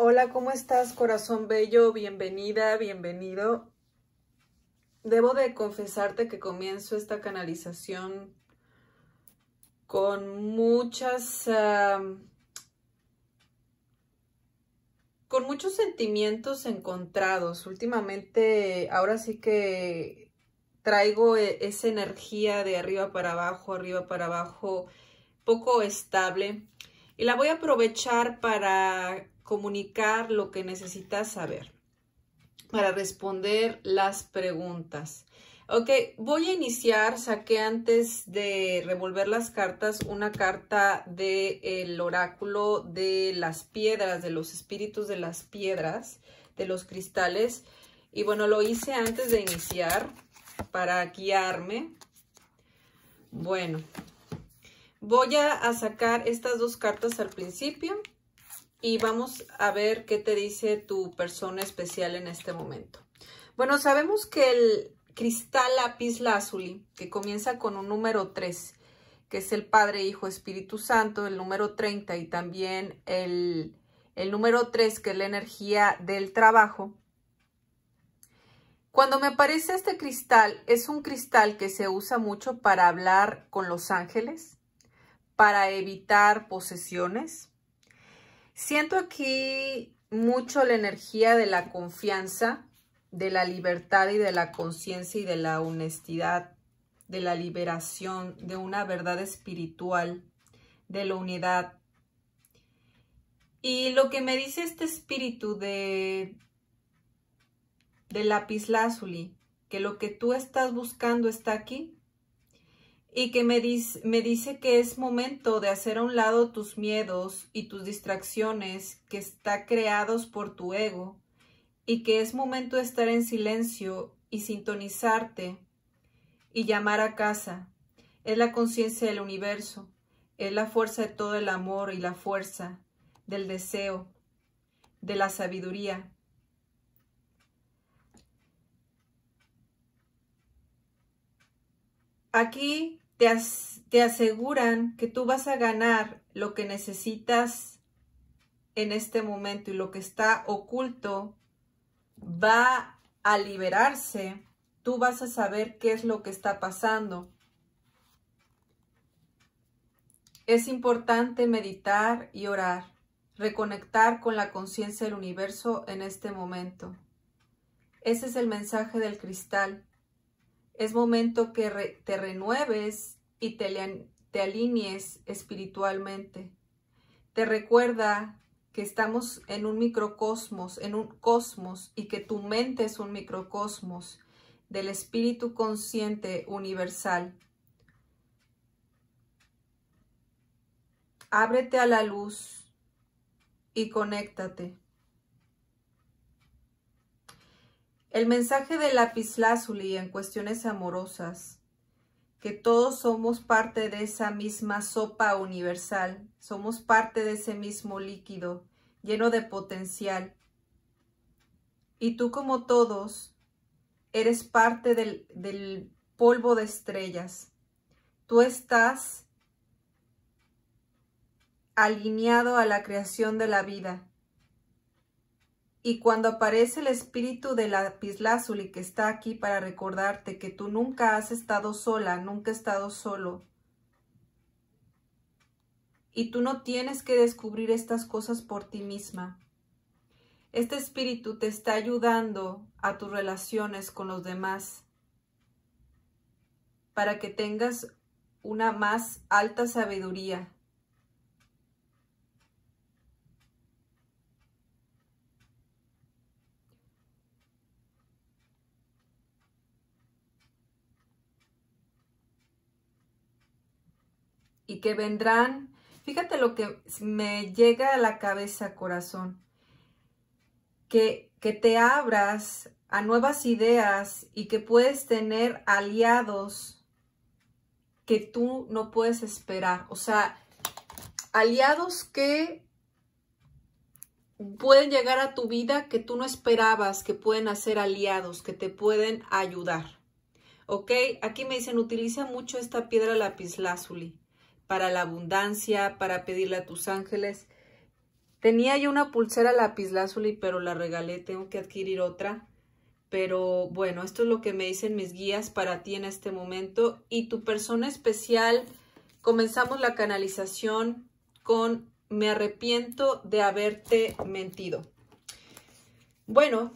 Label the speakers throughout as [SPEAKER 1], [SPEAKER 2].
[SPEAKER 1] Hola, ¿cómo estás, corazón bello? Bienvenida, bienvenido. Debo de confesarte que comienzo esta canalización con muchas... con muchos sentimientos encontrados. Últimamente, ahora sí que traigo e, esa energía de arriba para abajo, arriba para abajo, poco estable. Y la voy a aprovechar para comunicar lo que necesitas saber para responder las preguntas. Ok, voy a iniciar, saqué antes de revolver las cartas una carta del oráculo de las piedras, de los espíritus de las piedras, de los cristales. Y bueno, lo hice antes de iniciar para guiarme. Bueno, voy a sacar estas dos cartas al principio y vamos a ver qué te dice tu persona especial en este momento. Bueno, sabemos que el cristal lápiz lazuli, que comienza con un número 3, que es el Padre, Hijo, Espíritu Santo, el número 30 y también el, el número 3, que es la energía del trabajo. Cuando me aparece este cristal, es un cristal que se usa mucho para hablar con los ángeles, para evitar posesiones, Siento aquí mucho la energía de la confianza, de la libertad y de la conciencia y de la honestidad, de la liberación, de una verdad espiritual, de la unidad. Y lo que me dice este espíritu de, de lapislázuli, que lo que tú estás buscando está aquí, y que me dice, me dice que es momento de hacer a un lado tus miedos y tus distracciones que están creados por tu ego y que es momento de estar en silencio y sintonizarte y llamar a casa. Es la conciencia del universo, es la fuerza de todo el amor y la fuerza del deseo, de la sabiduría. Aquí te, aseguran que tú vas a ganar lo que necesitas en este momento y lo que está oculto va a liberarse, tú vas a saber qué es lo que está pasando. Es importante meditar y orar, reconectar con la conciencia del universo en este momento. Ese es el mensaje del cristal. Es momento que te renueves y te, te alinees espiritualmente. Te recuerda que estamos en un microcosmos, en un cosmos, y que tu mente es un microcosmos del espíritu consciente universal. Ábrete a la luz y conéctate. El mensaje de lapislázuli en cuestiones amorosas, que todos somos parte de esa misma sopa universal, somos parte de ese mismo líquido lleno de potencial. Y tú como todos, eres parte del polvo de estrellas. Tú estás alineado a la creación de la vida. Y cuando aparece el espíritu de la Pislázuli que está aquí para recordarte que tú nunca has estado sola, nunca has estado solo. Y tú no tienes que descubrir estas cosas por ti misma. Este espíritu te está ayudando a tus relaciones con los demás para que tengas una más alta sabiduría y que vendrán. Fíjate lo que me llega a la cabeza, corazón. Que, que te abras a nuevas ideas y que puedes tener aliados que tú no puedes esperar. O sea, aliados que pueden llegar a tu vida que tú no esperabas, que pueden hacer aliados, que te pueden ayudar. ¿Ok? Aquí me dicen, utiliza mucho esta piedra lapislázuli para la abundancia, para pedirle a tus ángeles. Tenía yo una pulsera lapislázuli, pero la regalé, tengo que adquirir otra. Pero bueno, esto es lo que me dicen mis guías para ti en este momento. Y tu persona especial, comenzamos la canalización con me arrepiento de haberte mentido. Bueno,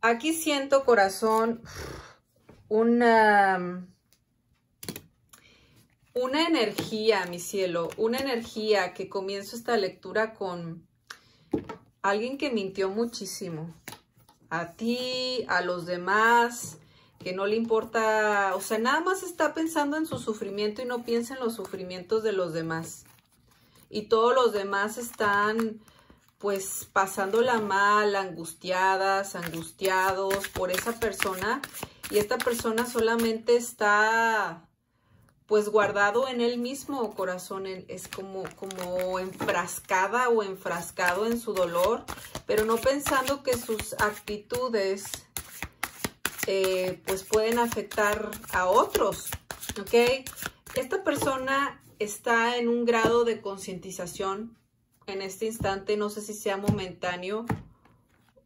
[SPEAKER 1] aquí siento corazón una una energía, mi cielo, una energía que comienzo esta lectura con alguien que mintió muchísimo. A ti, a los demás, que no le importa, o sea, nada más está pensando en su sufrimiento y no piensa en los sufrimientos de los demás. Y todos los demás están pues pasándola mal, angustiadas, angustiados por esa persona y esta persona solamente está pues guardado en él mismo, corazón, es como, como enfrascada o enfrascado en su dolor, pero no pensando que sus actitudes eh, pues pueden afectar a otros, ¿ok? Esta persona está en un grado de concientización en este instante, no sé si sea momentáneo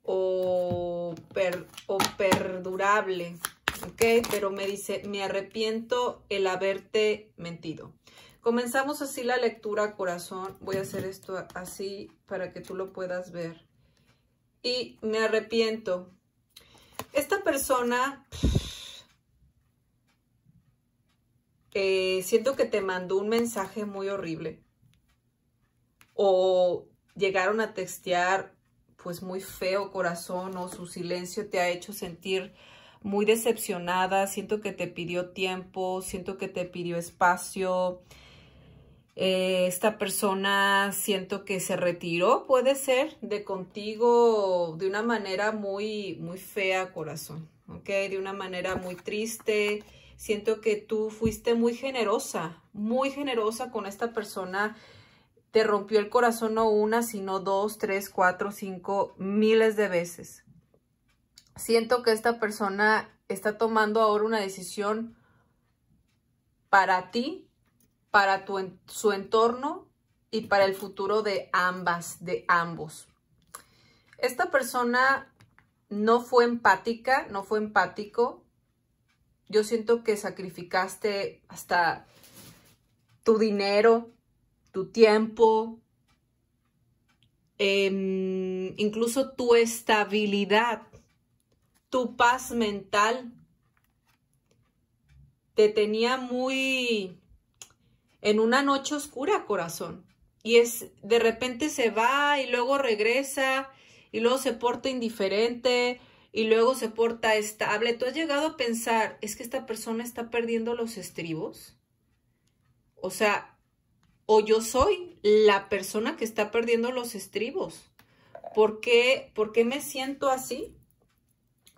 [SPEAKER 1] o, o perdurable, ¿ok? Pero me dice, me arrepiento el haberte mentido. Comenzamos así la lectura, corazón. Voy a hacer esto así para que tú lo puedas ver. Y me arrepiento. Esta persona, eh, siento que te mandó un mensaje muy horrible. O llegaron a textear, pues muy feo, corazón, o su silencio te ha hecho sentir muy decepcionada, siento que te pidió tiempo, siento que te pidió espacio. Eh, esta persona siento que se retiró, puede ser, de contigo de una manera muy, muy fea, corazón, ¿ok? De una manera muy triste. Siento que tú fuiste muy generosa, muy generosa con esta persona. Te rompió el corazón no una, sino dos, tres, cuatro, cinco, miles de veces siento que esta persona está tomando ahora una decisión para ti, para tu, su entorno y para el futuro de ambas, de ambos. Esta persona no fue empática, no fue empático. Yo siento que sacrificaste hasta tu dinero, tu tiempo, em, incluso tu estabilidad tu paz mental. Te tenía muy en una noche oscura, corazón. Y es de repente se va y luego regresa y luego se porta indiferente y luego se porta estable. ¿Tú has llegado a pensar, es que esta persona está perdiendo los estribos? O sea, o yo soy la persona que está perdiendo los estribos. ¿Por qué, ¿Por qué me siento así?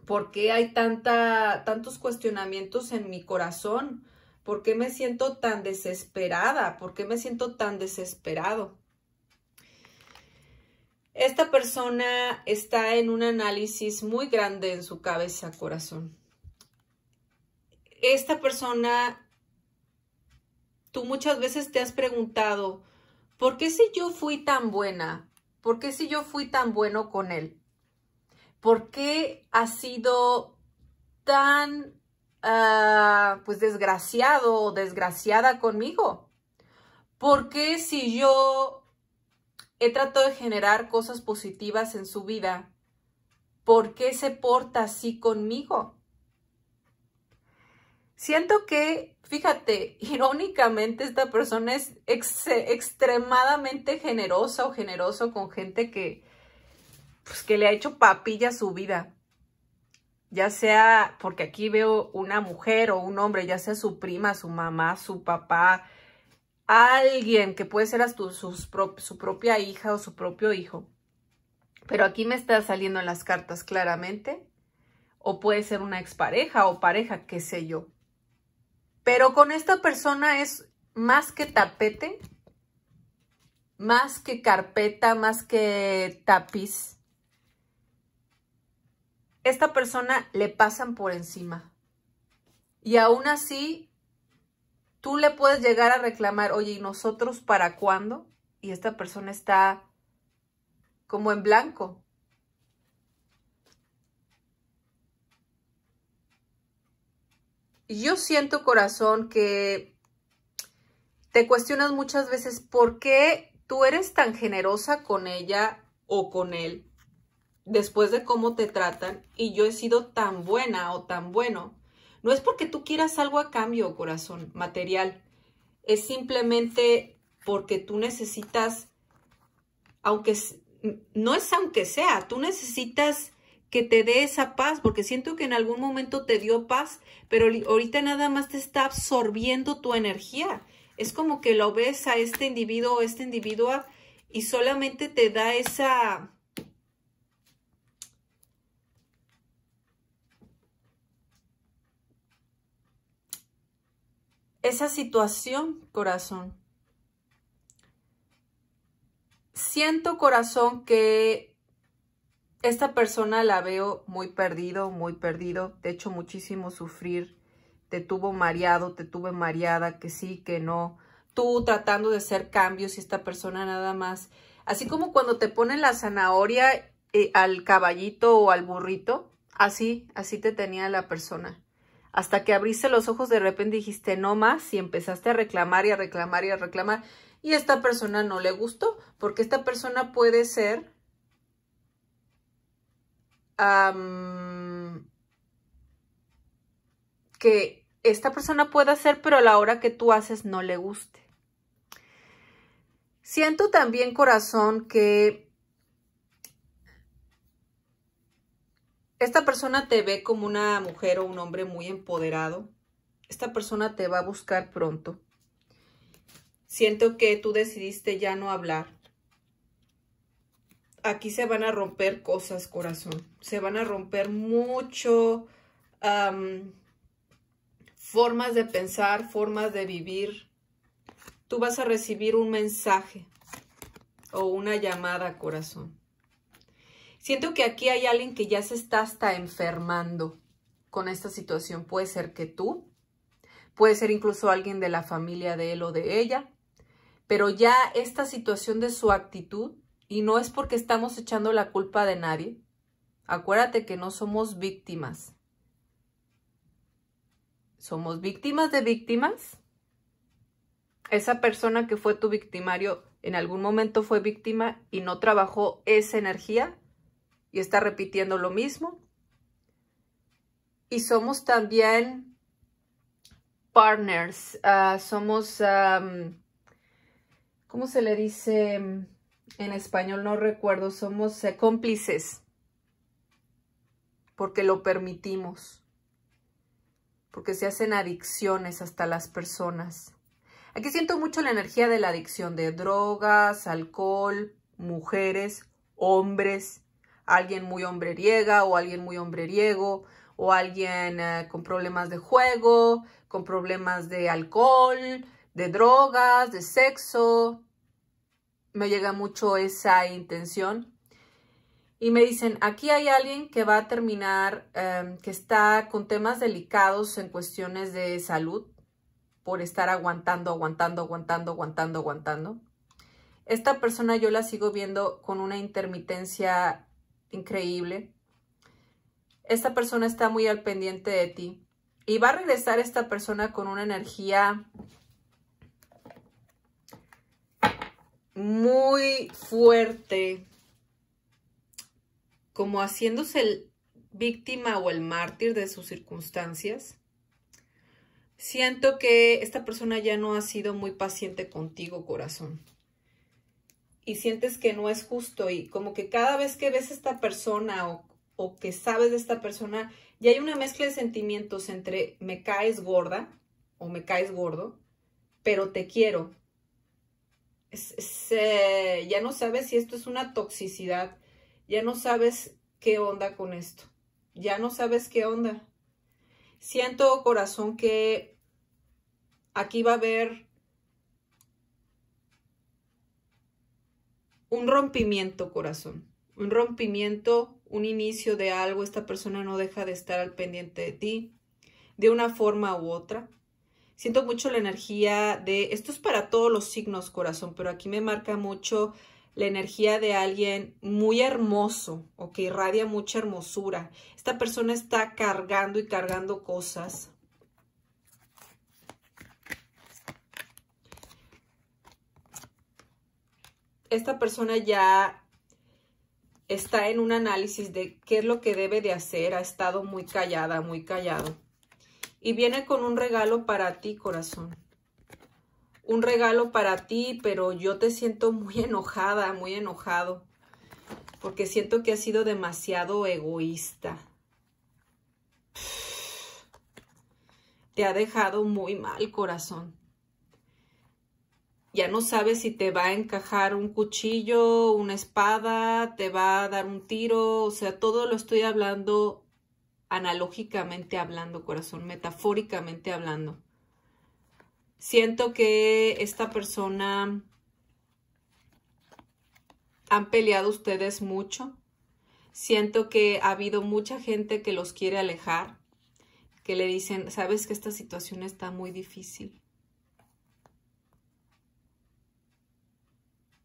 [SPEAKER 1] ¿Por qué hay tantos cuestionamientos en mi corazón? ¿Por qué me siento tan desesperada? ¿Por qué me siento tan desesperado? Esta persona está en un análisis muy grande en su cabeza, corazón. Esta persona, tú muchas veces te has preguntado, ¿por qué si yo fui tan buena? ¿Por qué si yo fui tan bueno con él? ¿Por qué ha sido tan, ah, pues, desgraciado o desgraciada conmigo? ¿Por qué si yo he tratado de generar cosas positivas en su vida, ¿por qué se porta así conmigo? Siento que, fíjate, irónicamente esta persona es extremadamente generosa o generoso con gente que, pues, que le ha hecho papilla su vida. Ya sea, porque aquí veo una mujer o un hombre, ya sea su prima, su mamá, su papá, alguien que puede ser hasta su propia hija o su propio hijo. Pero aquí me está saliendo en las cartas claramente. O puede ser una expareja o pareja, qué sé yo. Pero con esta persona es más que tapete, más que carpeta, más que tapiz esta persona le pasan por encima. Y aún así, tú le puedes llegar a reclamar, oye, ¿y nosotros para cuándo? Y esta persona está como en blanco. Yo siento, corazón, que te cuestionas muchas veces por qué tú eres tan generosa con ella o con él después de cómo te tratan y yo he sido tan buena o tan bueno. No es porque tú quieras algo a cambio, corazón, material. Es simplemente porque tú necesitas, aunque no es aunque sea, tú necesitas que te dé esa paz, porque siento que en algún momento te dio paz, pero ahorita nada más te está absorbiendo tu energía. Es como que lo ves a este individuo o esta individua y solamente te da esa, esa situación, corazón. Siento, corazón, que esta persona la veo muy perdido, muy perdido. De hecho, muchísimo sufrir. Te tuvo mareado, te tuve mareada, que sí, que no. Tú tratando de hacer cambios y esta persona nada más. Así como cuando te ponen la zanahoria eh, al caballito o al burrito, así, así te tenía la persona hasta que abriste los ojos de repente dijiste no más y empezaste a reclamar y a reclamar y a reclamar y esta persona no le gustó porque esta persona puede ser que esta persona pueda hacer pero a la hora que tú haces no le guste. Siento también corazón que Esta persona te ve como una mujer o un hombre muy empoderado. Esta persona te va a buscar pronto. Siento que tú decidiste ya no hablar. Aquí se van a romper cosas, corazón. Se van a romper mucho formas de pensar, formas de vivir. Tú vas a recibir un mensaje o una llamada, corazón. Siento que aquí hay alguien que ya se está hasta enfermando con esta situación. Puede ser que tú, puede ser incluso alguien de la familia de él o de ella, pero ya esta situación de su actitud, y no es porque estamos echando la culpa de nadie, acuérdate que no somos víctimas. Somos víctimas de víctimas. Esa persona que fue tu victimario en algún momento fue víctima y no trabajó esa energía y está repitiendo lo mismo. Y somos también partners, ah, somos, ¿cómo se le dice en español? No recuerdo, somos eh, cómplices porque lo permitimos, porque se hacen adicciones hasta las personas. Aquí siento mucho la energía de la adicción de drogas, alcohol, mujeres, hombres, alguien muy hombreriega o alguien muy hombreriego o alguien eh, con problemas de juego, con problemas de alcohol, de drogas, de sexo. Me llega mucho esa intención. Y me dicen, aquí hay alguien que va a terminar, em, que está con temas delicados en cuestiones de salud por estar aguantando, aguantando, aguantando, aguantando, aguantando. Esta persona yo la sigo viendo con una intermitencia increíble. Esta persona está muy al pendiente de ti. Y va a regresar esta persona con una energía muy fuerte, como haciéndose el víctima o el mártir de sus circunstancias. Siento que esta persona ya no ha sido muy paciente contigo, corazón y sientes que no es justo y como que cada vez que ves a esta persona o, que sabes de esta persona, ya hay una mezcla de sentimientos entre me caes gorda o me caes gordo, pero te quiero. Eh, ya no sabes si esto es una toxicidad, ya no sabes qué onda con esto, ya no sabes qué onda. Siento corazón que aquí va a haber un rompimiento, corazón, un rompimiento, un inicio de algo, esta persona no deja de estar al pendiente de ti, de una forma u otra. Siento mucho la energía de, esto es para todos los signos, corazón, pero aquí me marca mucho la energía de alguien muy hermoso o que irradia mucha hermosura. Esta persona está cargando y cargando cosas esta persona ya está en un análisis de qué es lo que debe de hacer, ha estado muy callada, muy callado. Y viene con un regalo para ti, corazón. Un regalo para ti, pero yo te siento muy enojada, muy enojado, porque siento que has sido demasiado egoísta. Te ha dejado muy mal, corazón ya no sabes si te va a encajar un cuchillo, una espada, te va a dar un tiro, o sea, todo lo estoy hablando analógicamente hablando, corazón, metafóricamente hablando. Siento que esta persona han peleado ustedes mucho. Siento que ha habido mucha gente que los quiere alejar, que le dicen, sabes que esta situación está muy difícil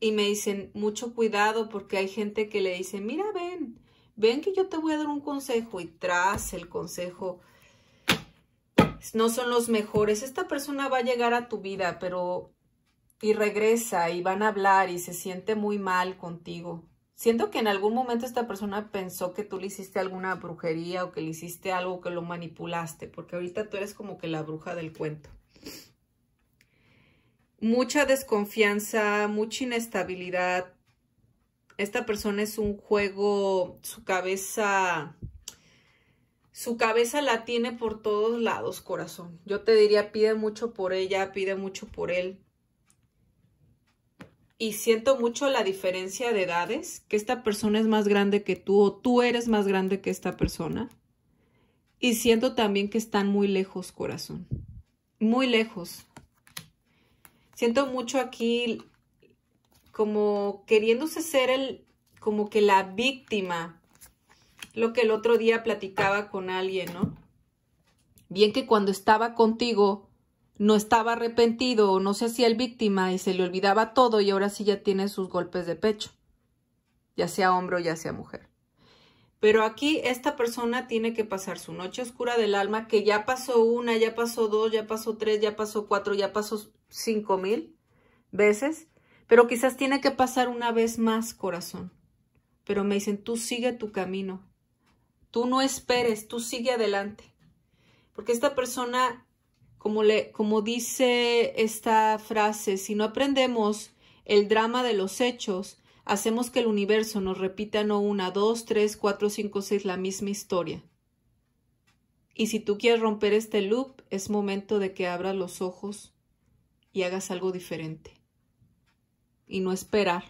[SPEAKER 1] y me dicen, mucho cuidado porque hay gente que le dice, mira, ven, ven que yo te voy a dar un consejo y tras el consejo no son los mejores. Esta persona va a llegar a tu vida, pero y regresa y van a hablar y se siente muy mal contigo. Siento que en algún momento esta persona pensó que tú le hiciste alguna brujería o que le hiciste algo que lo manipulaste, porque ahorita tú eres como que la bruja del cuento mucha desconfianza, mucha inestabilidad. Esta persona es un juego, su cabeza, su cabeza la tiene por todos lados, corazón. Yo te diría, pide mucho por ella, pide mucho por él. Y siento mucho la diferencia de edades, que esta persona es más grande que tú o tú eres más grande que esta persona. Y siento también que están muy lejos, corazón. Muy lejos siento mucho aquí como queriéndose ser el, como que la víctima, lo que el otro día platicaba con alguien, ¿no? Bien que cuando estaba contigo no estaba arrepentido o no se hacía el víctima y se le olvidaba todo y ahora sí ya tiene sus golpes de pecho, ya sea hombre o ya sea mujer. Pero aquí esta persona tiene que pasar su noche oscura del alma, que ya pasó una, ya pasó dos, ya pasó tres, ya pasó cuatro, ya pasó cinco mil veces, pero quizás tiene que pasar una vez más, corazón. Pero me dicen, tú sigue tu camino, tú no esperes, tú sigue adelante. Porque esta persona, como, le, como dice esta frase, si no aprendemos el drama de los hechos, hacemos que el universo nos repita no una, dos, tres, cuatro, cinco, seis la misma historia. Y si tú quieres romper este loop, es momento de que abras los ojos y hagas algo diferente. Y no esperar.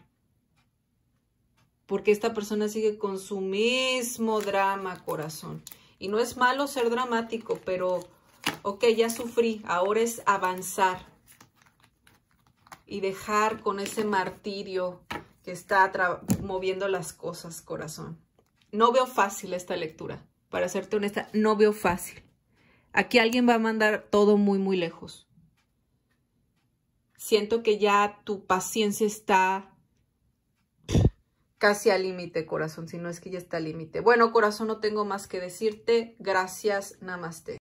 [SPEAKER 1] Porque esta persona sigue con su mismo drama, corazón. Y no es malo ser dramático, pero, ok, ya sufrí, ahora es avanzar. Y dejar con ese martirio que está moviendo las cosas, corazón. No veo fácil esta lectura. Para serte honesta, no veo fácil. Aquí alguien va a mandar todo muy, muy lejos siento que ya tu paciencia está casi al límite, corazón, si no es que ya está al límite. Bueno, corazón, no tengo más que decirte. Gracias, namaste.